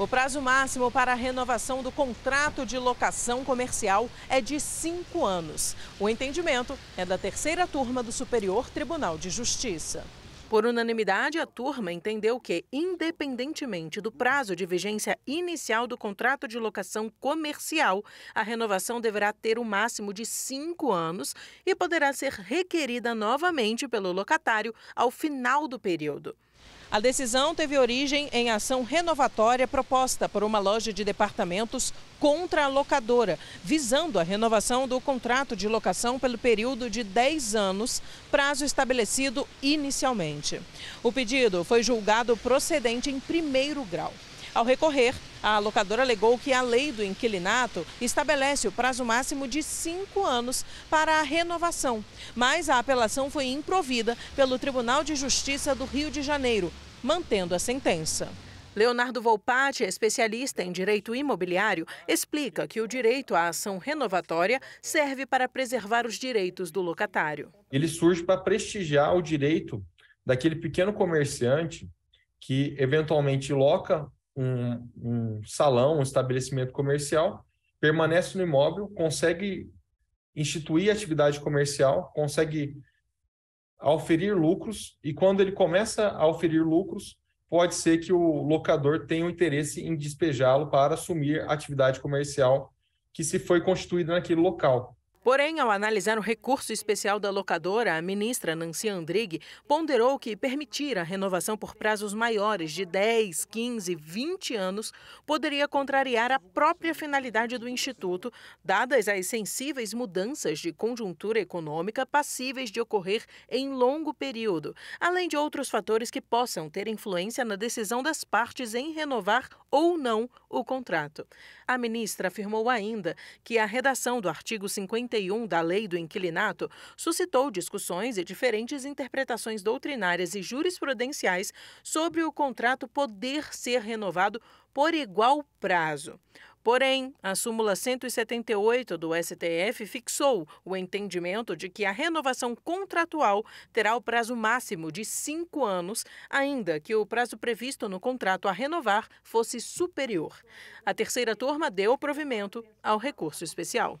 O prazo máximo para a renovação do contrato de locação comercial é de cinco anos. O entendimento é da terceira turma do Superior Tribunal de Justiça. Por unanimidade, a turma entendeu que, independentemente do prazo de vigência inicial do contrato de locação comercial, a renovação deverá ter o um máximo de cinco anos e poderá ser requerida novamente pelo locatário ao final do período. A decisão teve origem em ação renovatória proposta por uma loja de departamentos contra a locadora, visando a renovação do contrato de locação pelo período de 10 anos, prazo estabelecido inicialmente. O pedido foi julgado procedente em primeiro grau. Ao recorrer, a locadora alegou que a lei do inquilinato estabelece o prazo máximo de cinco anos para a renovação, mas a apelação foi improvida pelo Tribunal de Justiça do Rio de Janeiro, mantendo a sentença. Leonardo Volpatti, especialista em direito imobiliário, explica que o direito à ação renovatória serve para preservar os direitos do locatário. Ele surge para prestigiar o direito daquele pequeno comerciante que eventualmente loca um, um salão, um estabelecimento comercial, permanece no imóvel, consegue instituir atividade comercial, consegue oferir lucros, e quando ele começa a oferir lucros, pode ser que o locador tenha um interesse em despejá-lo para assumir a atividade comercial que se foi constituída naquele local. Porém, ao analisar o recurso especial da locadora, a ministra Nancy Andrighi ponderou que permitir a renovação por prazos maiores de 10, 15, 20 anos poderia contrariar a própria finalidade do Instituto, dadas as sensíveis mudanças de conjuntura econômica passíveis de ocorrer em longo período, além de outros fatores que possam ter influência na decisão das partes em renovar ou não o contrato. A ministra afirmou ainda que a redação do artigo 50 31 da Lei do Inquilinato suscitou discussões e diferentes interpretações doutrinárias e jurisprudenciais sobre o contrato poder ser renovado por igual prazo. Porém, a súmula 178 do STF fixou o entendimento de que a renovação contratual terá o prazo máximo de cinco anos, ainda que o prazo previsto no contrato a renovar fosse superior. A terceira turma deu provimento ao recurso especial.